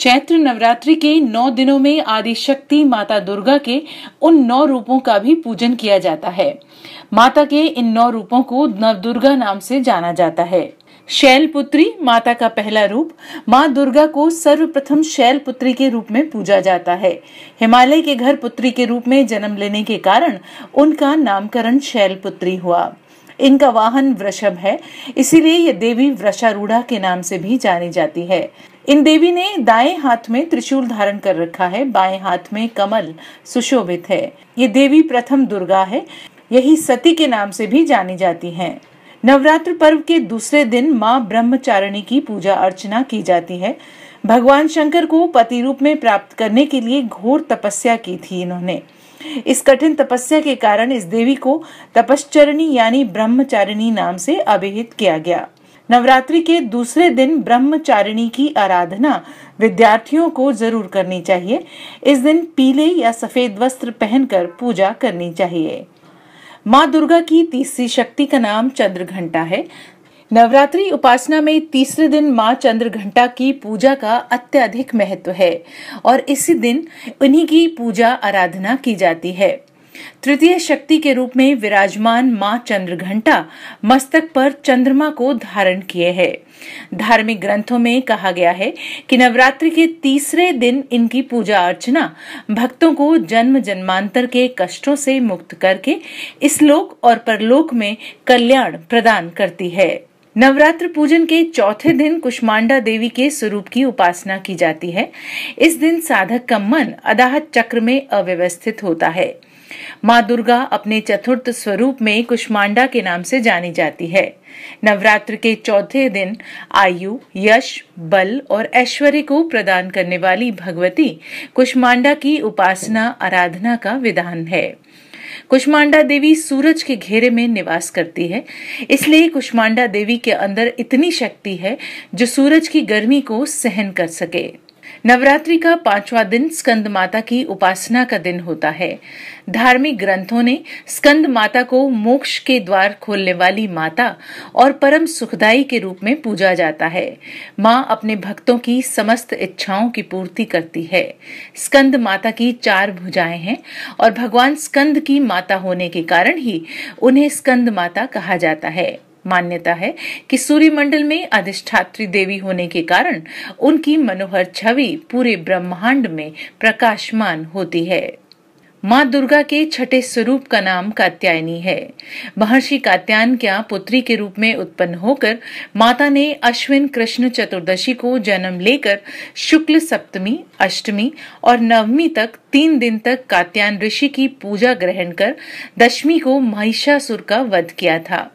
चैत्र नवरात्रि के नौ दिनों में आदि शक्ति माता दुर्गा के उन नौ रूपों का भी पूजन किया जाता है माता के इन नौ रूपों को नवदुर्गा नाम से जाना जाता है शैलपुत्री माता का पहला रूप माँ दुर्गा को सर्वप्रथम शैलपुत्री के रूप में पूजा जाता है हिमालय के घर पुत्री के रूप में जन्म लेने के कारण उनका नामकरण शैलपुत्री हुआ इनका वाहन वृषभ है इसीलिए ये देवी वृषारूढ़ा के नाम से भी जानी जाती है इन देवी ने दाएं हाथ में त्रिशूल धारण कर रखा है बाएं हाथ में कमल सुशोभित है ये देवी प्रथम दुर्गा है यही सती के नाम से भी जानी जाती हैं। नवरात्र पर्व के दूसरे दिन माँ ब्रह्मचारिणी की पूजा अर्चना की जाती है भगवान शंकर को पति रूप में प्राप्त करने के लिए घोर तपस्या की थी इन्होंने इस कठिन तपस्या के कारण इस देवी को तपश्चरणी यानी ब्रह्मचारिणी नाम से अभिहित किया गया नवरात्रि के दूसरे दिन ब्रह्मचारिणी की आराधना विद्यार्थियों को जरूर करनी चाहिए इस दिन पीले या सफेद वस्त्र पहनकर पूजा करनी चाहिए माँ दुर्गा की तीसरी शक्ति का नाम चंद्र घंटा है नवरात्रि उपासना में तीसरे दिन माँ चंद्र घंटा की पूजा का अत्यधिक महत्व है और इसी दिन उन्हीं की पूजा आराधना की जाती है तृतीय शक्ति के रूप में विराजमान मां चंद्रघंटा मस्तक पर चंद्रमा को धारण किए है धार्मिक ग्रंथों में कहा गया है कि नवरात्रि के तीसरे दिन इनकी पूजा अर्चना भक्तों को जन्म जन्मांतर के कष्टों से मुक्त करके इस लोक और परलोक में कल्याण प्रदान करती है नवरात्र पूजन के चौथे दिन कुष्मांडा देवी के स्वरूप की उपासना की जाती है इस दिन साधक का मन अदाहत चक्र में अव्यवस्थित होता है माँ दुर्गा अपने चतुर्थ स्वरूप में कुष्मांडा के नाम से जानी जाती है नवरात्र के चौथे दिन आयु यश बल और ऐश्वर्य को प्रदान करने वाली भगवती कुष्मांडा की उपासना आराधना का विधान है कुष्मांडा देवी सूरज के घेरे में निवास करती है इसलिए कुष्मांडा देवी के अंदर इतनी शक्ति है जो सूरज की गर्मी को सहन कर सके नवरात्रि का पांचवा दिन स्कंद माता की उपासना का दिन होता है धार्मिक ग्रंथों ने स्कंद माता को मोक्ष के द्वार खोलने वाली माता और परम सुखदाई के रूप में पूजा जाता है माँ अपने भक्तों की समस्त इच्छाओं की पूर्ति करती है स्कंद माता की चार भुजाएं हैं और भगवान स्कंद की माता होने के कारण ही उन्हें स्कंद माता कहा जाता है मान्यता है कि सूर्यमंडल में अधिष्ठात्री देवी होने के कारण उनकी मनोहर छवि पूरे ब्रह्मांड में प्रकाशमान होती है माँ दुर्गा के छठे स्वरूप का नाम कात्यायनी है महर्षि कात्यायन क्या पुत्री के रूप में उत्पन्न होकर माता ने अश्विन कृष्ण चतुर्दशी को जन्म लेकर शुक्ल सप्तमी अष्टमी और नवमी तक तीन दिन तक कात्यायन ऋषि की पूजा ग्रहण कर दशमी को महिषासुर का वध किया था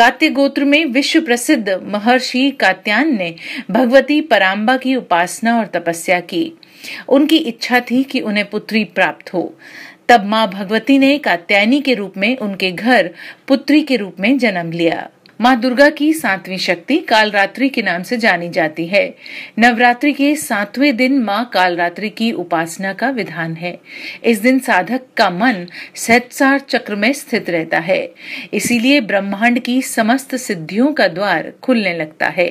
कात्य गोत्र में विश्व प्रसिद्ध महर्षि कात्यान ने भगवती पराम्बा की उपासना और तपस्या की उनकी इच्छा थी कि उन्हें पुत्री प्राप्त हो तब माँ भगवती ने कात्यायनी के रूप में उनके घर पुत्री के रूप में जन्म लिया माँ दुर्गा की सातवीं शक्ति कालरात्रि के नाम से जानी जाती है नवरात्रि के सातवें दिन माँ कालरात्रि की उपासना का विधान है इस दिन साधक का मन सहसार चक्र में स्थित रहता है इसीलिए ब्रह्मांड की समस्त सिद्धियों का द्वार खुलने लगता है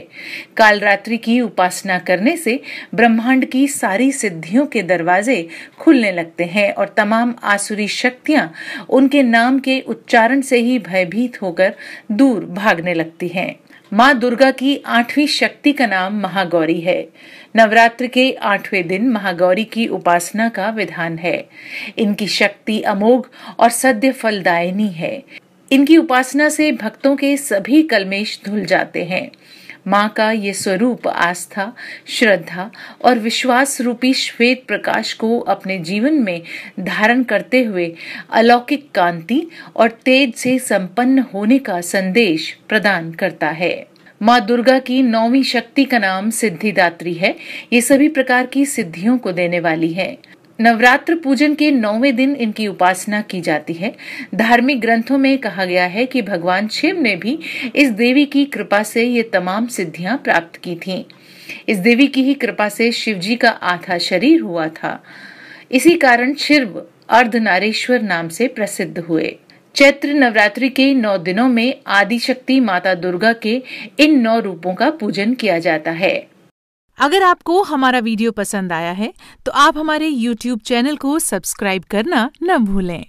कालरात्रि की उपासना करने से ब्रह्मांड की सारी सिद्धियों के दरवाजे खुलने लगते हैं और तमाम आसुरी शक्तियां उनके नाम के उच्चारण से ही भयभीत होकर दूर भाग भागने लगती हैं माँ दुर्गा की आठवीं शक्ति का नाम महागौरी है नवरात्र के आठवें दिन महागौरी की उपासना का विधान है इनकी शक्ति अमोघ और सद्य फलदायिनी है इनकी उपासना से भक्तों के सभी कलमेश धुल जाते हैं माँ का ये स्वरूप आस्था श्रद्धा और विश्वास रूपी श्वेत प्रकाश को अपने जीवन में धारण करते हुए अलौकिक कांति और तेज से संपन्न होने का संदेश प्रदान करता है माँ दुर्गा की नौवीं शक्ति का नाम सिद्धिदात्री है ये सभी प्रकार की सिद्धियों को देने वाली है नवरात्र पूजन के नौवें दिन इनकी उपासना की जाती है धार्मिक ग्रंथों में कहा गया है कि भगवान शिव ने भी इस देवी की कृपा से ये तमाम सिद्धियां प्राप्त की थीं। इस देवी की ही कृपा से शिव जी का आधा शरीर हुआ था इसी कारण शिव अर्धनारेश्वर नाम से प्रसिद्ध हुए चैत्र नवरात्रि के नौ दिनों में आदिशक्ति माता दुर्गा के इन नौ रूपों का पूजन किया जाता है अगर आपको हमारा वीडियो पसंद आया है तो आप हमारे YouTube चैनल को सब्सक्राइब करना न भूलें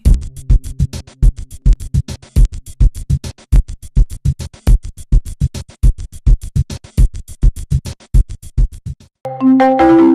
thank you